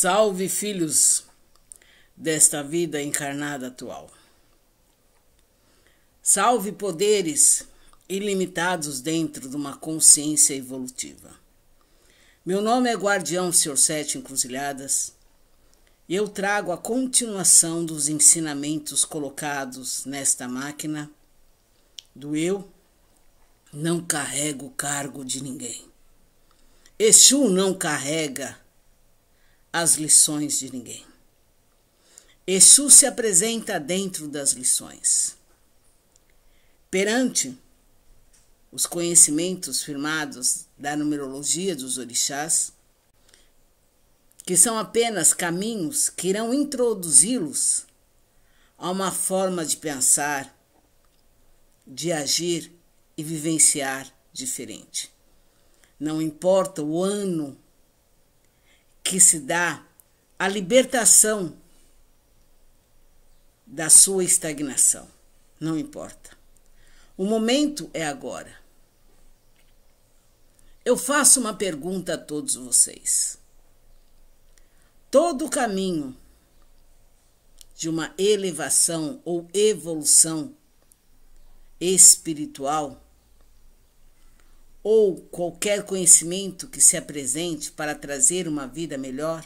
Salve, filhos desta vida encarnada atual. Salve poderes ilimitados dentro de uma consciência evolutiva. Meu nome é Guardião Senhor Sete Encruzilhadas e eu trago a continuação dos ensinamentos colocados nesta máquina do eu não carrego o cargo de ninguém. Exu não carrega as lições de ninguém. Exu se apresenta dentro das lições. Perante os conhecimentos firmados da numerologia dos orixás, que são apenas caminhos que irão introduzi-los a uma forma de pensar, de agir e vivenciar diferente. Não importa o ano que se dá a libertação da sua estagnação. Não importa. O momento é agora. Eu faço uma pergunta a todos vocês. Todo o caminho de uma elevação ou evolução espiritual ou qualquer conhecimento que se apresente para trazer uma vida melhor,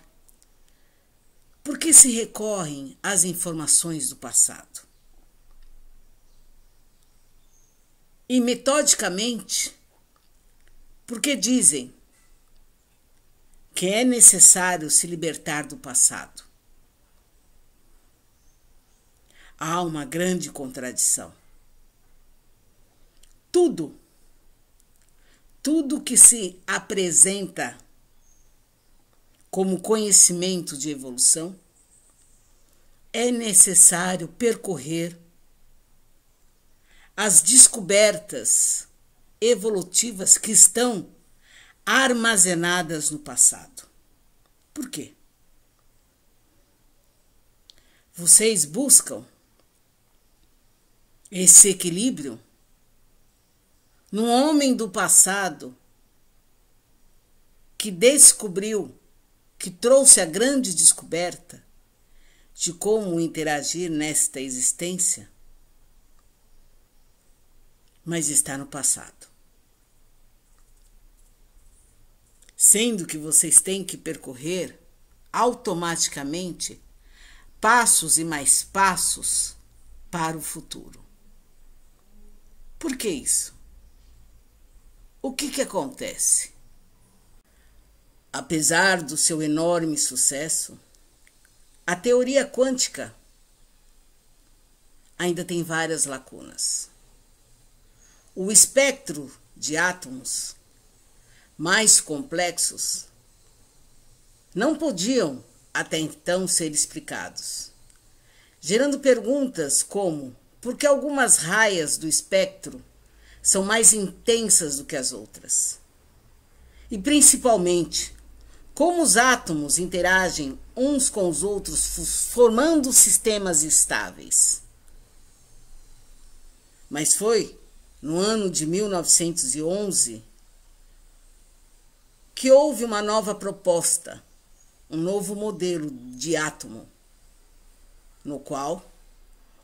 por que se recorrem às informações do passado? E metodicamente, porque dizem que é necessário se libertar do passado. Há uma grande contradição. Tudo tudo que se apresenta como conhecimento de evolução, é necessário percorrer as descobertas evolutivas que estão armazenadas no passado. Por quê? Vocês buscam esse equilíbrio num homem do passado que descobriu, que trouxe a grande descoberta de como interagir nesta existência, mas está no passado. Sendo que vocês têm que percorrer automaticamente passos e mais passos para o futuro. Por que isso? o que, que acontece? Apesar do seu enorme sucesso, a teoria quântica ainda tem várias lacunas. O espectro de átomos mais complexos não podiam até então ser explicados, gerando perguntas como por que algumas raias do espectro são mais intensas do que as outras. E principalmente, como os átomos interagem uns com os outros, formando sistemas estáveis. Mas foi no ano de 1911 que houve uma nova proposta, um novo modelo de átomo, no qual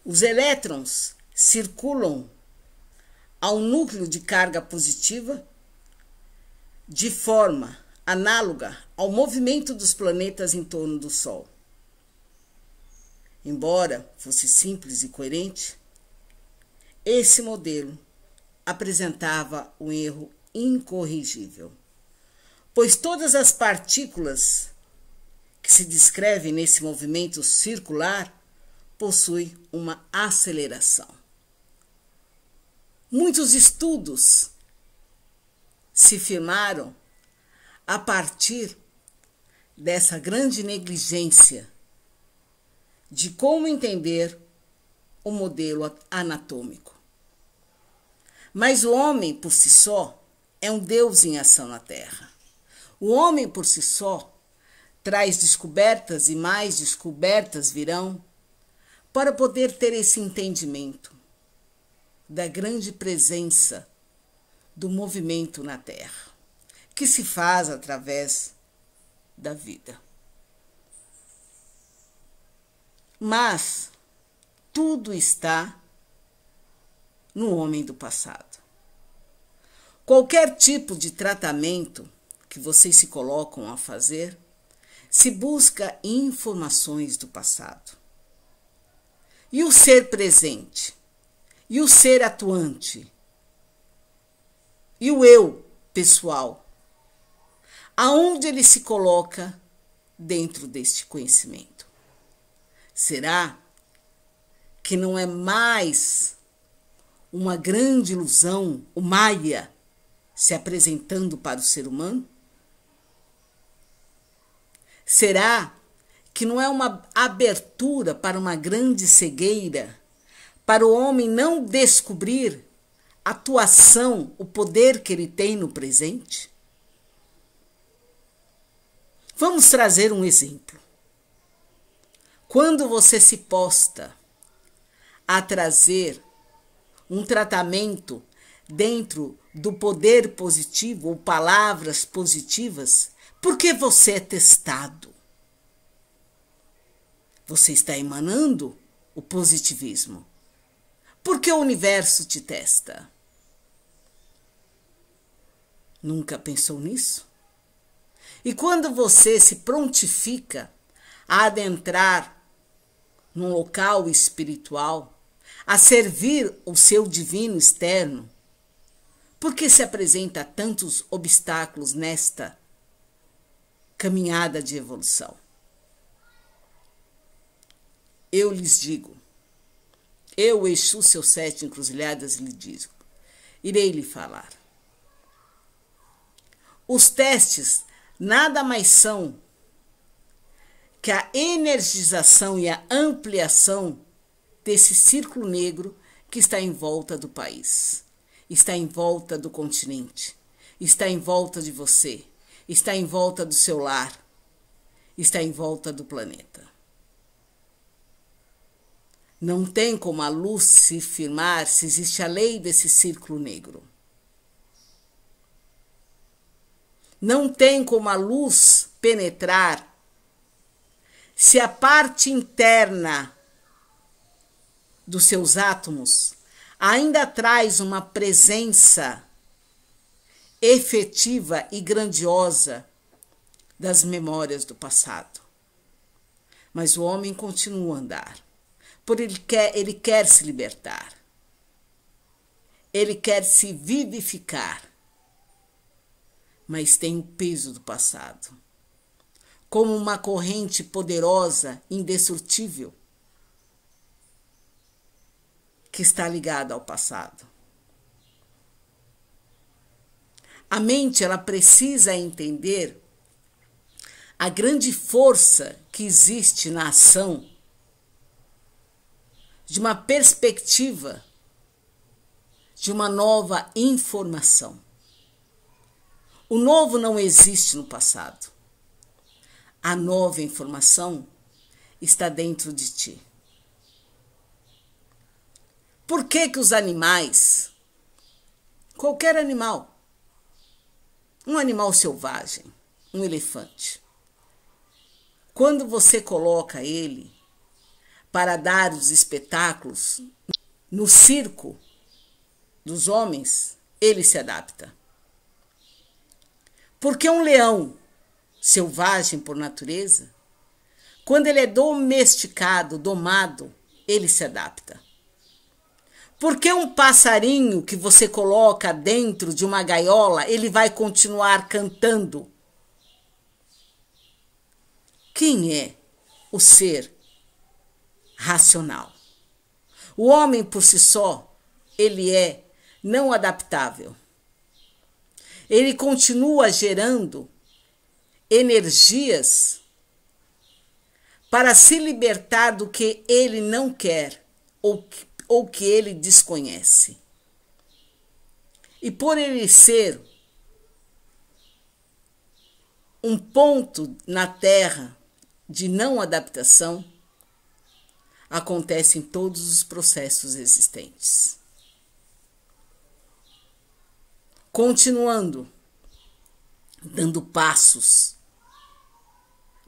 os elétrons circulam ao núcleo de carga positiva, de forma análoga ao movimento dos planetas em torno do Sol. Embora fosse simples e coerente, esse modelo apresentava um erro incorrigível, pois todas as partículas que se descrevem nesse movimento circular possuem uma aceleração. Muitos estudos se firmaram a partir dessa grande negligência de como entender o modelo anatômico. Mas o homem por si só é um Deus em ação na Terra. O homem por si só traz descobertas e mais descobertas virão para poder ter esse entendimento da grande presença do movimento na Terra, que se faz através da vida. Mas tudo está no homem do passado. Qualquer tipo de tratamento que vocês se colocam a fazer, se busca informações do passado. E o ser presente? E o ser atuante? E o eu pessoal? Aonde ele se coloca dentro deste conhecimento? Será que não é mais uma grande ilusão, o Maia, se apresentando para o ser humano? Será que não é uma abertura para uma grande cegueira para o homem não descobrir a atuação, o poder que ele tem no presente? Vamos trazer um exemplo. Quando você se posta a trazer um tratamento dentro do poder positivo ou palavras positivas, porque você é testado. Você está emanando o positivismo porque o universo te testa. Nunca pensou nisso? E quando você se prontifica a adentrar num local espiritual, a servir o seu divino externo, por que se apresenta tantos obstáculos nesta caminhada de evolução? Eu lhes digo, eu, Exu, seu sete encruzilhadas, lhe digo, irei lhe falar. Os testes nada mais são que a energização e a ampliação desse círculo negro que está em volta do país, está em volta do continente, está em volta de você, está em volta do seu lar, está em volta do planeta. Não tem como a luz se firmar se existe a lei desse círculo negro. Não tem como a luz penetrar se a parte interna dos seus átomos ainda traz uma presença efetiva e grandiosa das memórias do passado. Mas o homem continua a andar por ele quer, ele quer se libertar. Ele quer se vivificar. Mas tem o peso do passado. Como uma corrente poderosa, indestrutível, que está ligada ao passado. A mente ela precisa entender a grande força que existe na ação de uma perspectiva de uma nova informação. O novo não existe no passado. A nova informação está dentro de ti. Por que que os animais, qualquer animal, um animal selvagem, um elefante, quando você coloca ele para dar os espetáculos, no circo dos homens, ele se adapta. Porque um leão, selvagem por natureza, quando ele é domesticado, domado, ele se adapta. Porque um passarinho que você coloca dentro de uma gaiola, ele vai continuar cantando. Quem é o ser racional. O homem por si só, ele é não adaptável. Ele continua gerando energias para se libertar do que ele não quer ou, ou que ele desconhece. E por ele ser um ponto na Terra de não adaptação, acontece em todos os processos existentes. Continuando, dando passos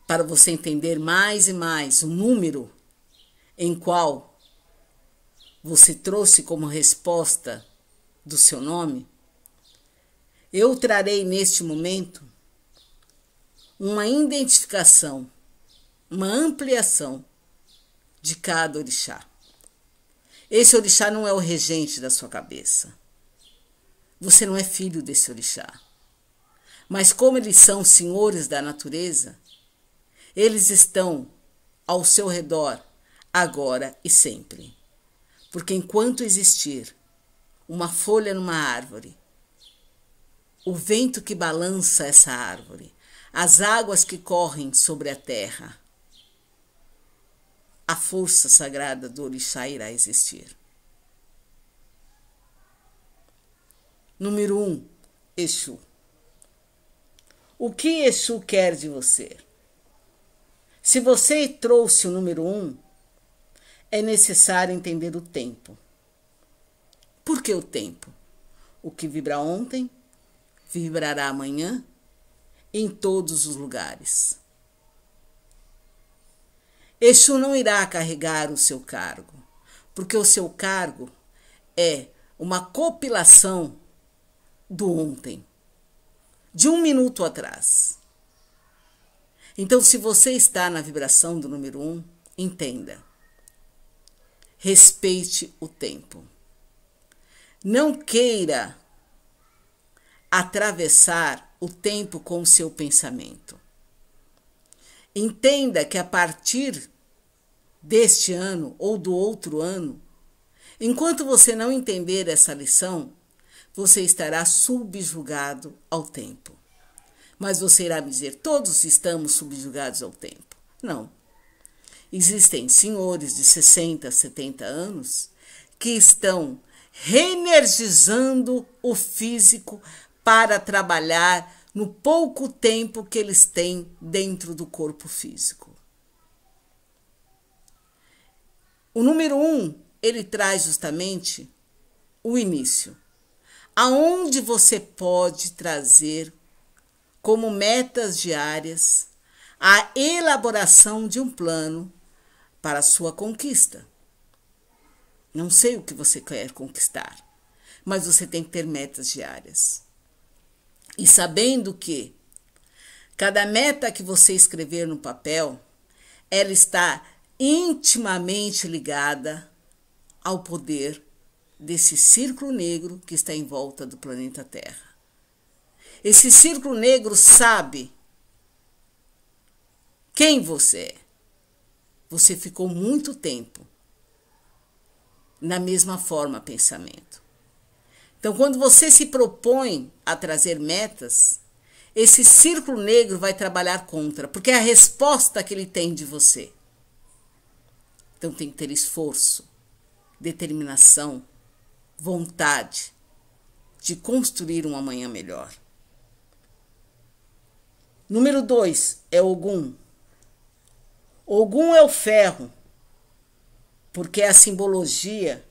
para você entender mais e mais o número em qual você trouxe como resposta do seu nome, eu trarei neste momento uma identificação, uma ampliação de cada orixá. Esse orixá não é o regente da sua cabeça. Você não é filho desse orixá. Mas como eles são senhores da natureza, eles estão ao seu redor agora e sempre. Porque enquanto existir uma folha numa árvore, o vento que balança essa árvore, as águas que correm sobre a terra, a força sagrada do orixá irá existir. Número 1. Um, Exu. O que Exu quer de você? Se você trouxe o número 1, um, é necessário entender o tempo. Por que o tempo? O que vibra ontem, vibrará amanhã, em todos os lugares. Exu não irá carregar o seu cargo, porque o seu cargo é uma copilação do ontem, de um minuto atrás. Então, se você está na vibração do número um, entenda. Respeite o tempo. Não queira atravessar o tempo com o seu pensamento. Entenda que a partir deste ano ou do outro ano, enquanto você não entender essa lição, você estará subjugado ao tempo. Mas você irá me dizer: todos estamos subjugados ao tempo. Não. Existem senhores de 60, 70 anos que estão reenergizando o físico para trabalhar no pouco tempo que eles têm dentro do corpo físico. O número um, ele traz justamente o início. Aonde você pode trazer como metas diárias a elaboração de um plano para a sua conquista. Não sei o que você quer conquistar, mas você tem que ter metas diárias. E sabendo que cada meta que você escrever no papel, ela está intimamente ligada ao poder desse círculo negro que está em volta do planeta Terra. Esse círculo negro sabe quem você é. Você ficou muito tempo na mesma forma pensamento. Então, quando você se propõe a trazer metas, esse círculo negro vai trabalhar contra, porque é a resposta que ele tem de você. Então tem que ter esforço, determinação, vontade de construir um amanhã melhor. Número dois é Ogum. Ogum é o ferro, porque é a simbologia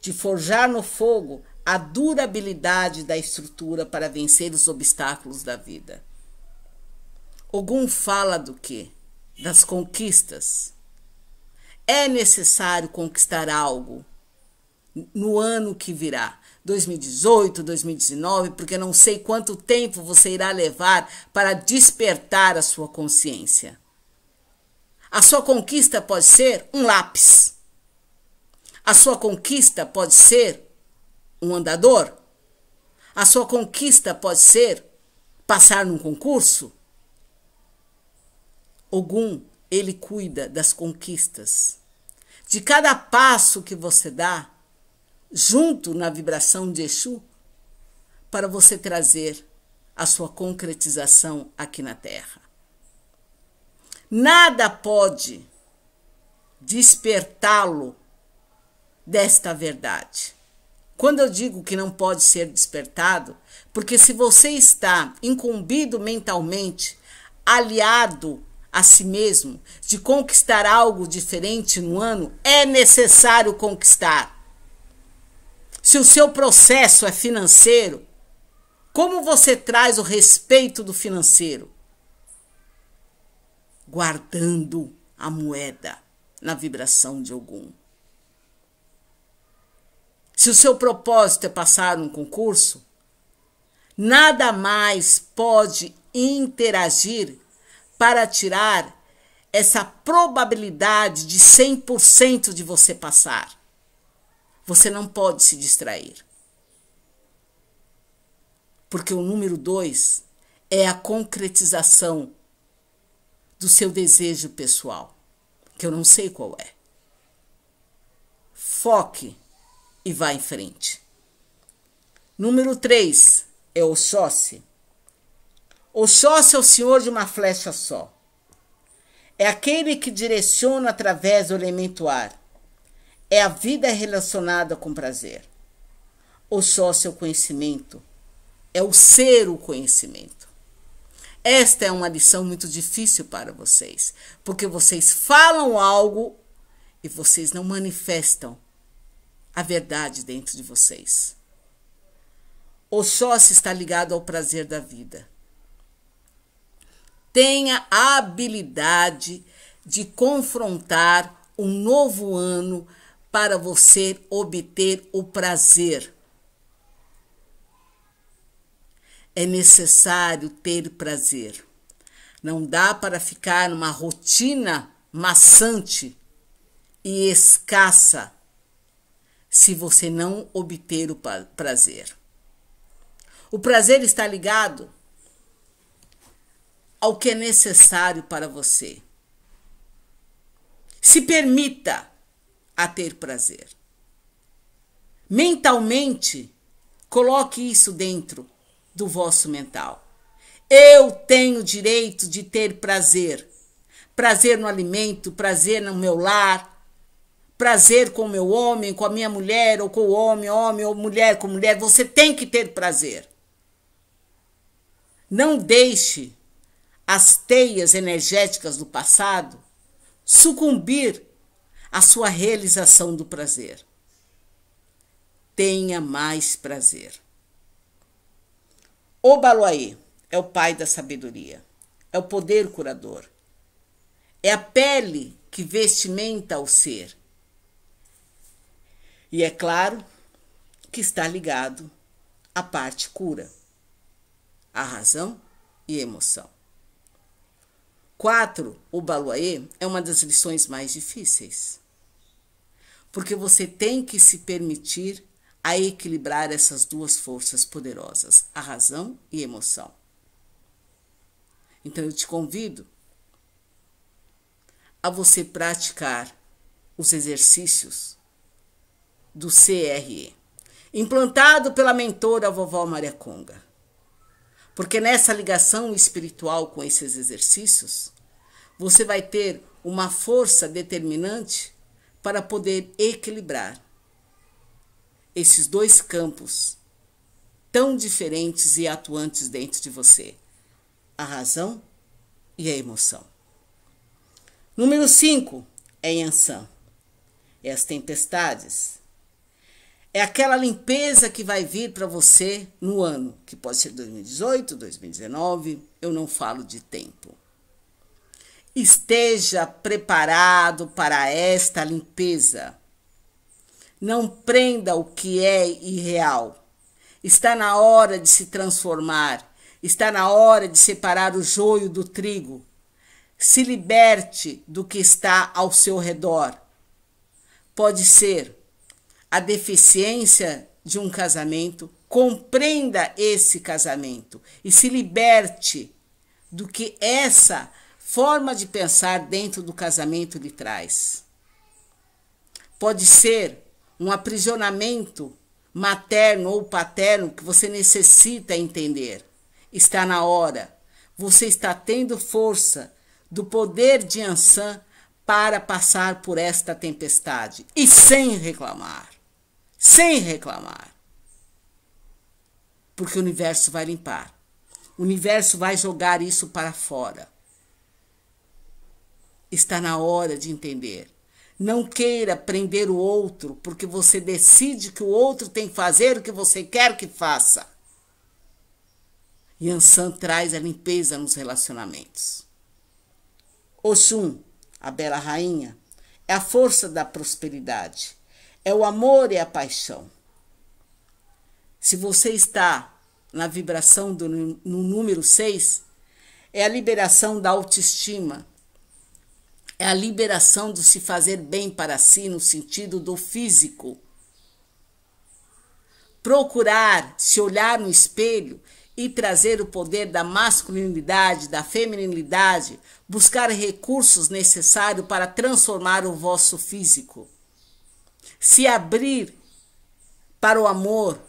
de forjar no fogo a durabilidade da estrutura para vencer os obstáculos da vida. Ogum fala do quê? Das conquistas, é necessário conquistar algo no ano que virá. 2018, 2019, porque não sei quanto tempo você irá levar para despertar a sua consciência. A sua conquista pode ser um lápis. A sua conquista pode ser um andador. A sua conquista pode ser passar num concurso. Ogum ele cuida das conquistas. De cada passo que você dá, junto na vibração de Exu, para você trazer a sua concretização aqui na Terra. Nada pode despertá-lo desta verdade. Quando eu digo que não pode ser despertado, porque se você está incumbido mentalmente, aliado a si mesmo, de conquistar algo diferente no ano, é necessário conquistar. Se o seu processo é financeiro, como você traz o respeito do financeiro? Guardando a moeda na vibração de algum. Se o seu propósito é passar um concurso, nada mais pode interagir para tirar essa probabilidade de 100% de você passar. Você não pode se distrair. Porque o número dois é a concretização do seu desejo pessoal, que eu não sei qual é. Foque e vá em frente. Número 3 é o sócio. O sócio é o senhor de uma flecha só. É aquele que direciona através do elemento ar. É a vida relacionada com prazer. O sócio é o conhecimento. É o ser o conhecimento. Esta é uma lição muito difícil para vocês, porque vocês falam algo e vocês não manifestam a verdade dentro de vocês. O sócio está ligado ao prazer da vida tenha a habilidade de confrontar um novo ano para você obter o prazer. É necessário ter prazer. Não dá para ficar numa rotina maçante e escassa se você não obter o prazer. O prazer está ligado ao que é necessário para você. Se permita a ter prazer. Mentalmente, coloque isso dentro do vosso mental. Eu tenho direito de ter prazer. Prazer no alimento, prazer no meu lar, prazer com o meu homem, com a minha mulher, ou com o homem, homem, ou mulher com mulher. Você tem que ter prazer. Não deixe as teias energéticas do passado, sucumbir à sua realização do prazer. Tenha mais prazer. O Baluaí é o pai da sabedoria, é o poder curador, é a pele que vestimenta o ser. E é claro que está ligado à parte cura, à razão e emoção. 4. O Baluaê é uma das lições mais difíceis, porque você tem que se permitir a equilibrar essas duas forças poderosas, a razão e a emoção. Então eu te convido a você praticar os exercícios do CRE, implantado pela mentora vovó Maria Conga. Porque nessa ligação espiritual com esses exercícios, você vai ter uma força determinante para poder equilibrar esses dois campos tão diferentes e atuantes dentro de você: a razão e a emoção. Número 5 é Yansan. É as tempestades é aquela limpeza que vai vir para você no ano, que pode ser 2018, 2019, eu não falo de tempo. Esteja preparado para esta limpeza. Não prenda o que é irreal. Está na hora de se transformar, está na hora de separar o joio do trigo. Se liberte do que está ao seu redor. Pode ser a deficiência de um casamento, compreenda esse casamento e se liberte do que essa forma de pensar dentro do casamento lhe traz. Pode ser um aprisionamento materno ou paterno que você necessita entender. Está na hora. Você está tendo força do poder de Ansan para passar por esta tempestade e sem reclamar sem reclamar. Porque o universo vai limpar. O universo vai jogar isso para fora. Está na hora de entender. Não queira prender o outro porque você decide que o outro tem que fazer o que você quer que faça. Yansan traz a limpeza nos relacionamentos. Oxum, a bela rainha, é a força da prosperidade é o amor e a paixão. Se você está na vibração do no número 6, é a liberação da autoestima. É a liberação do se fazer bem para si no sentido do físico. Procurar se olhar no espelho e trazer o poder da masculinidade, da feminilidade, buscar recursos necessários para transformar o vosso físico se abrir para o amor,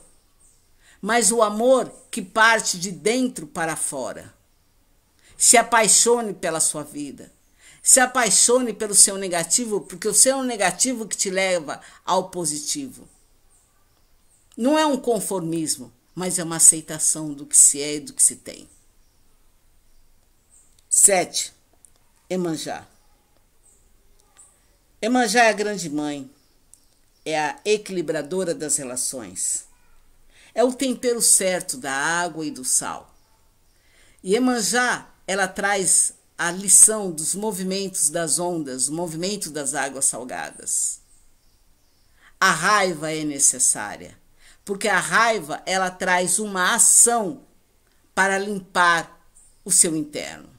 mas o amor que parte de dentro para fora. Se apaixone pela sua vida. Se apaixone pelo seu negativo, porque o seu negativo que te leva ao positivo. Não é um conformismo, mas é uma aceitação do que se é e do que se tem. 7. Emanjá. Emanjá é a grande mãe, é a equilibradora das relações. É o tempero certo da água e do sal. E Emanjá, ela traz a lição dos movimentos das ondas, o movimento das águas salgadas. A raiva é necessária, porque a raiva ela traz uma ação para limpar o seu interno.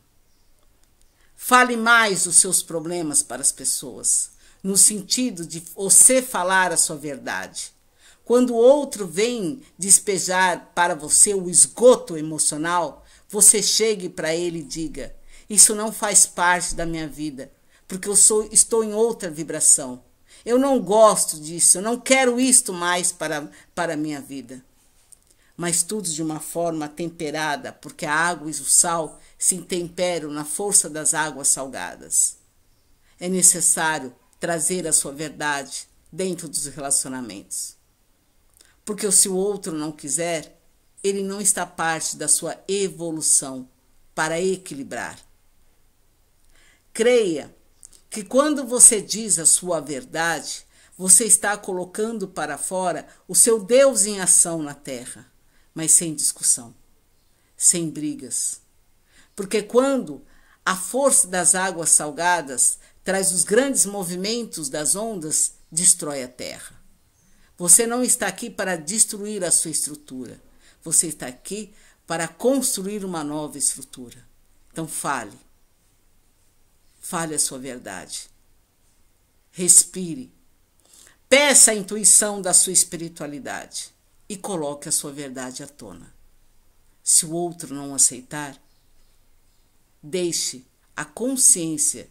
Fale mais os seus problemas para as pessoas no sentido de você falar a sua verdade. Quando o outro vem despejar para você o esgoto emocional, você chegue para ele e diga: Isso não faz parte da minha vida, porque eu sou, estou em outra vibração. Eu não gosto disso, eu não quero isto mais para, para a minha vida. Mas tudo de uma forma temperada, porque a água e o sal se temperam na força das águas salgadas. É necessário trazer a sua verdade dentro dos relacionamentos. Porque se o outro não quiser, ele não está parte da sua evolução para equilibrar. Creia que quando você diz a sua verdade, você está colocando para fora o seu Deus em ação na terra, mas sem discussão, sem brigas. Porque quando a força das águas salgadas traz os grandes movimentos das ondas, destrói a Terra. Você não está aqui para destruir a sua estrutura. Você está aqui para construir uma nova estrutura. Então fale. Fale a sua verdade. Respire. Peça a intuição da sua espiritualidade e coloque a sua verdade à tona. Se o outro não aceitar, deixe a consciência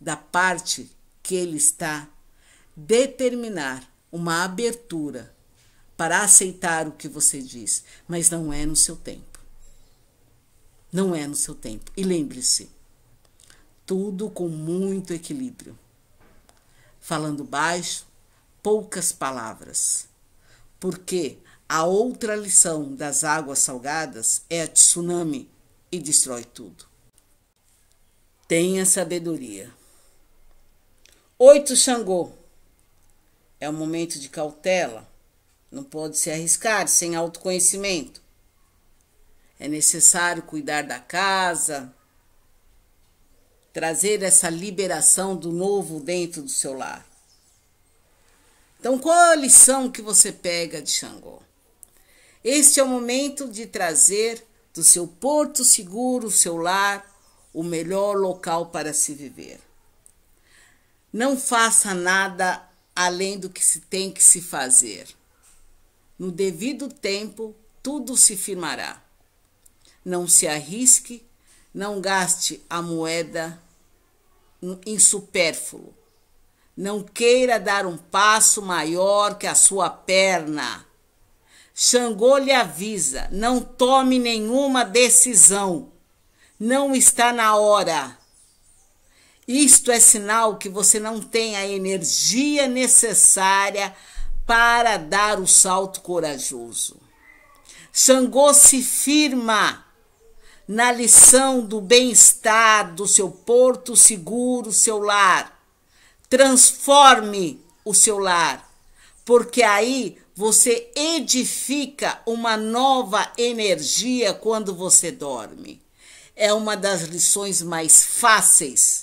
da parte que ele está, determinar uma abertura para aceitar o que você diz, mas não é no seu tempo. Não é no seu tempo. E lembre-se, tudo com muito equilíbrio. Falando baixo, poucas palavras. Porque a outra lição das águas salgadas é a tsunami e destrói tudo. Tenha sabedoria. Oito Xangô. É um momento de cautela. Não pode se arriscar sem autoconhecimento. É necessário cuidar da casa, trazer essa liberação do novo dentro do seu lar. Então, qual a lição que você pega de Xangô? Este é o momento de trazer do seu porto seguro, o seu lar, o melhor local para se viver. Não faça nada além do que se tem que se fazer. No devido tempo, tudo se firmará. Não se arrisque, não gaste a moeda em supérfluo. Não queira dar um passo maior que a sua perna. Xangô lhe avisa: não tome nenhuma decisão. Não está na hora. Isto é sinal que você não tem a energia necessária para dar o salto corajoso. Xangô se firma na lição do bem-estar do seu porto seguro, seu lar. Transforme o seu lar, porque aí você edifica uma nova energia quando você dorme. É uma das lições mais fáceis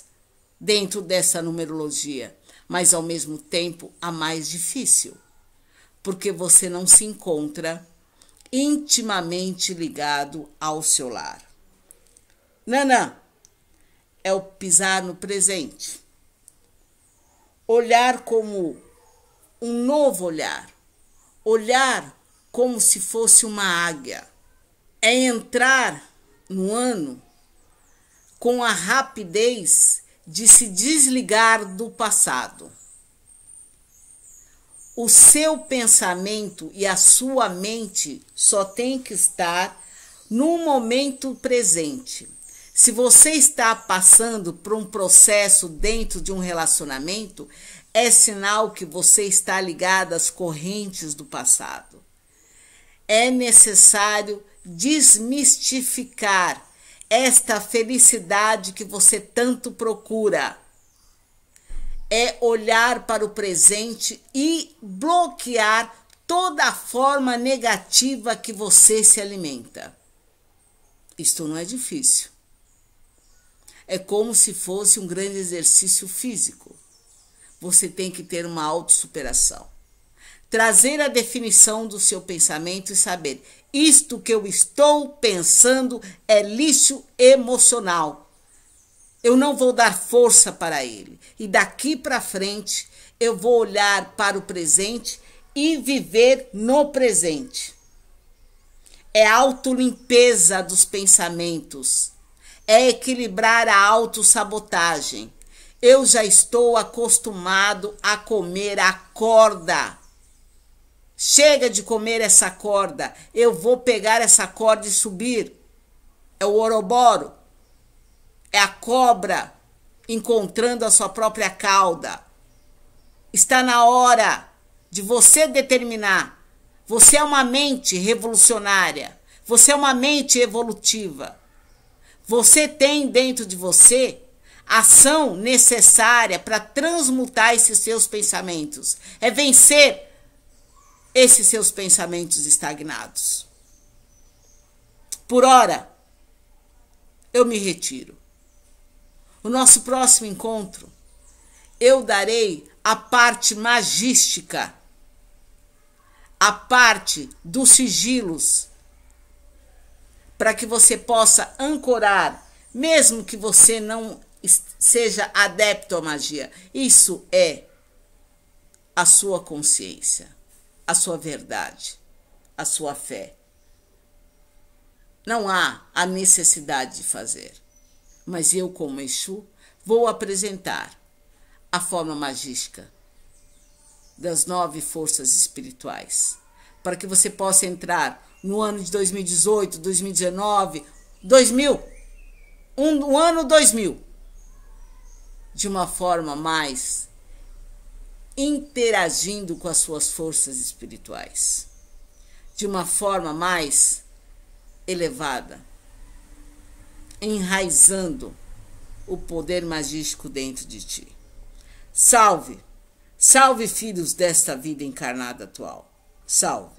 dentro dessa numerologia, mas ao mesmo tempo a mais difícil, porque você não se encontra intimamente ligado ao seu lar. Nanã é o pisar no presente, olhar como um novo olhar, olhar como se fosse uma águia, é entrar no ano com a rapidez de se desligar do passado. O seu pensamento e a sua mente só tem que estar no momento presente. Se você está passando por um processo dentro de um relacionamento, é sinal que você está ligado às correntes do passado. É necessário desmistificar esta felicidade que você tanto procura. É olhar para o presente e bloquear toda a forma negativa que você se alimenta. Isto não é difícil. É como se fosse um grande exercício físico. Você tem que ter uma autossuperação. Trazer a definição do seu pensamento e saber: isto que eu estou pensando é lixo emocional. Eu não vou dar força para ele. E daqui para frente, eu vou olhar para o presente e viver no presente. É autolimpeza dos pensamentos. É equilibrar a autossabotagem. Eu já estou acostumado a comer a corda. Chega de comer essa corda. Eu vou pegar essa corda e subir. É o Oroboro. É a cobra encontrando a sua própria cauda. Está na hora de você determinar. Você é uma mente revolucionária. Você é uma mente evolutiva. Você tem dentro de você ação necessária para transmutar esses seus pensamentos. É vencer esses seus pensamentos estagnados. Por ora, eu me retiro. O nosso próximo encontro, eu darei a parte magística, a parte dos sigilos, para que você possa ancorar, mesmo que você não seja adepto à magia. Isso é a sua consciência a sua verdade, a sua fé. Não há a necessidade de fazer, mas eu, como Exu, vou apresentar a forma magística das nove forças espirituais, para que você possa entrar no ano de 2018, 2019, 2000, um, um ano 2000, de uma forma mais interagindo com as suas forças espirituais de uma forma mais elevada, enraizando o poder magístico dentro de ti. Salve! Salve, filhos desta vida encarnada atual. Salve!